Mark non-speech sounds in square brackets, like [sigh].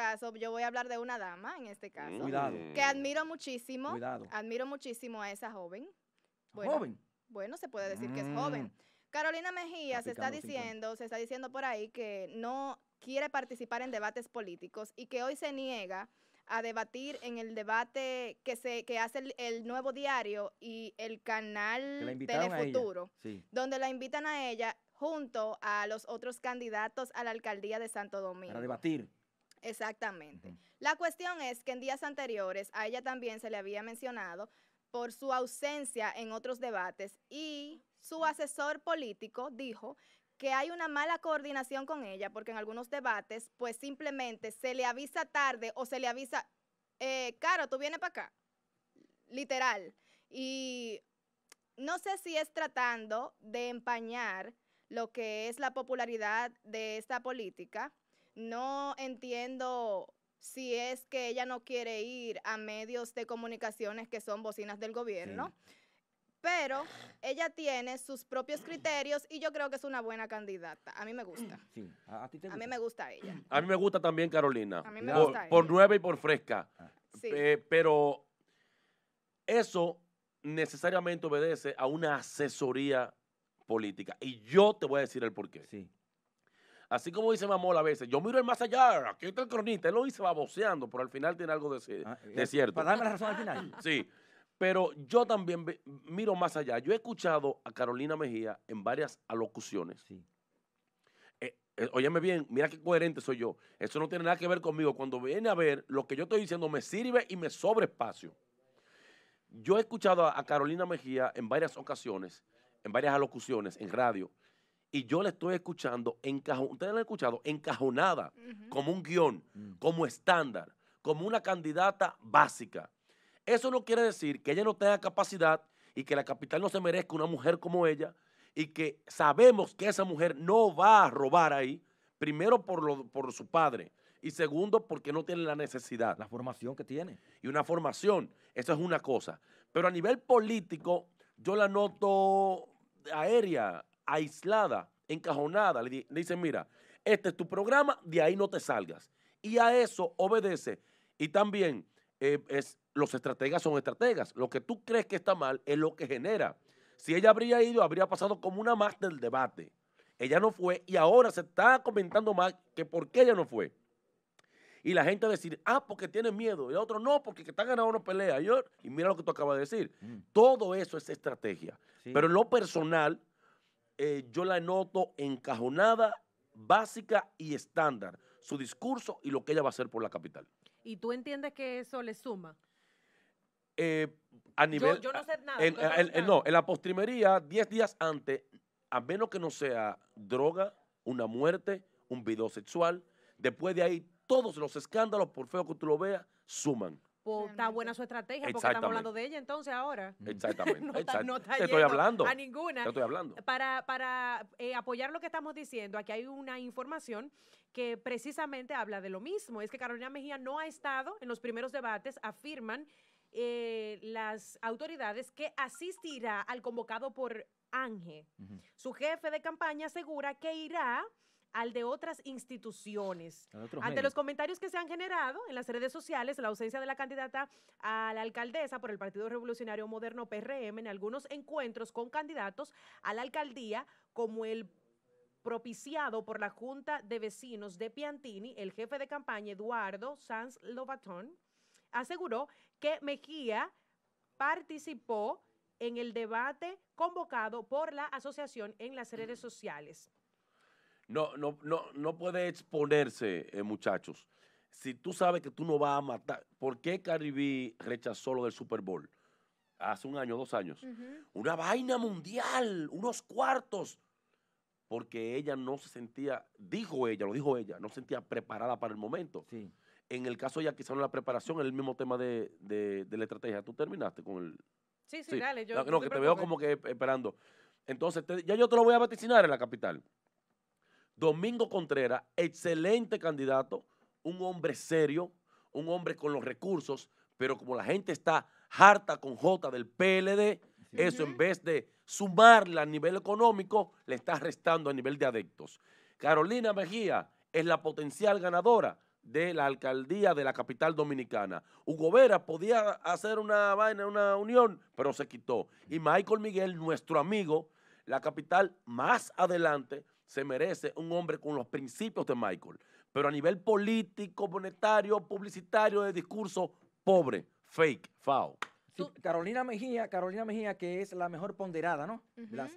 caso, yo voy a hablar de una dama, en este caso. Mm, que admiro muchísimo. Admiro muchísimo a esa joven. Bueno, ¿Joven? Bueno, se puede decir que es mm. joven. Carolina Mejía se está diciendo, se está diciendo por ahí que no quiere participar en debates políticos y que hoy se niega a debatir en el debate que se que hace el, nuevo diario y el canal Telefuturo, donde la invitan a ella junto a los otros candidatos a la alcaldía de Santo Domingo. Para debatir. Exactamente. La cuestión es que en días anteriores a ella también se le había mencionado por su ausencia en otros debates y su asesor político dijo que hay una mala coordinación con ella porque en algunos debates pues simplemente se le avisa tarde o se le avisa, eh, Caro, tú vienes para acá, literal. Y no sé si es tratando de empañar lo que es la popularidad de esta política no entiendo si es que ella no quiere ir a medios de comunicaciones que son bocinas del gobierno. Pero ella tiene sus propios criterios y yo creo que es una buena candidata. A mí me gusta. [clears throat] ¿A, mí me gusta ella. A mí me gusta también Carolina. A mí me por, gusta por nueva y por fresca. Ah. Sí. Eh, pero eso necesariamente obedece a una asesoría política. Y yo te voy a decir el porqué. Sí. Así como dice Mamola a veces, yo miro el más allá, aquí está el cronista, él lo dice baboseando, pero al final tiene algo de, ah, eh, cierto. Para darme la razón al final. [laughs] Sí, pero yo también miro más allá. Yo he escuchado a Carolina Mejía en varias alocuciones. Sí. Eh, eh, óyeme bien, mira qué coherente soy yo. Eso no tiene nada que ver conmigo. Cuando viene a ver, lo que yo estoy diciendo me sirve y me sobre espacio. Yo he escuchado a Carolina Mejía en varias ocasiones, en varias alocuciones, en radio, y yo la estoy escuchando, ustedes han escuchado, encajonada, como un guión, mm. como estándar, como una candidata básica. Eso no quiere decir que ella no tenga capacidad y que la capital no se merezca una mujer como ella y que sabemos que esa mujer no va a robar ahí, primero por, por su padre y segundo porque no tiene la necesidad. La formación que tiene. Y una formación, eso es una cosa. Pero a nivel político, yo la noto aérea, aislada, encajonada. Le, dicen, mira, este es tu programa, de ahí no te salgas. Y a eso obedece. Y también eh, es, los estrategas son estrategas. Lo que tú crees que está mal es lo que genera. Si ella habría ido, habría pasado como una más del debate. Ella no fue y ahora se está comentando más que por qué ella no fue. Y la gente va a decir, ah, porque tiene miedo. Y el otro, no, porque está ganando una pelea. Y, mira lo que tú acabas de decir. Mm. Todo eso es estrategia. Pero en lo personal, eh, yo la noto encajonada, básica y estándar. Su discurso y lo que ella va a hacer por la capital. ¿Y tú entiendes que eso le suma? Eh, a nivel. Yo, no sé nada. En, no, en la postrimería, 10 días antes, a menos que no sea droga, una muerte, un video sexual, después de ahí, todos los escándalos, por feo que tú lo veas, suman. Pues, está buena su estrategia porque estamos hablando de ella entonces ahora. [laughs] Exactamente. no, está, Te estoy hablando. A ninguna. estoy hablando. Para, para eh, apoyar lo que estamos diciendo, aquí hay una información que precisamente habla de lo mismo. Es que Carolina Mejía no ha estado en los primeros debates, afirman eh, las autoridades que asistirá al convocado por Ángel. Su jefe de campaña asegura que irá al de otras instituciones. Ante los comentarios que se han generado en las redes sociales, la ausencia de la candidata a la alcaldesa por el Partido Revolucionario Moderno PRM en algunos encuentros con candidatos a la alcaldía, como el propiciado por la Junta de Vecinos de Piantini, el jefe de campaña Eduardo Sanz Lobatón aseguró que Mejía participó en el debate convocado por la asociación en las redes sociales no, no, no, no puede exponerse, eh, muchachos. Si tú sabes que tú no vas a matar, ¿por qué Cardi B rechazó lo del Super Bowl? Hace un año, dos años. Una vaina mundial, unos cuartos. Porque ella no se sentía, dijo ella, lo dijo ella, no se sentía preparada para el momento. En el caso ya ella, quizá no la preparación, el mismo tema de, la estrategia. Tú terminaste con el. Sí, sí, dale. Yo, no, que te veo como que esperando. Entonces, ya yo te lo voy a vaticinar en la capital. Domingo Contreras, excelente candidato, un hombre serio, un hombre con los recursos, pero como la gente está harta con J del PLD, eso en vez de sumarla a nivel económico, le está restando a nivel de adeptos. Carolina Mejía es la potencial ganadora de la alcaldía de la capital dominicana. Hugo Vera podía hacer una vaina, una unión, pero se quitó. Y Michael Miguel, nuestro amigo, la capital más adelante se merece un hombre con los principios de Michael, pero a nivel político, monetario, publicitario, de discurso, pobre, fake, fao. Carolina Mejía, Carolina Mejía, que es la mejor ponderada, ¿no? Las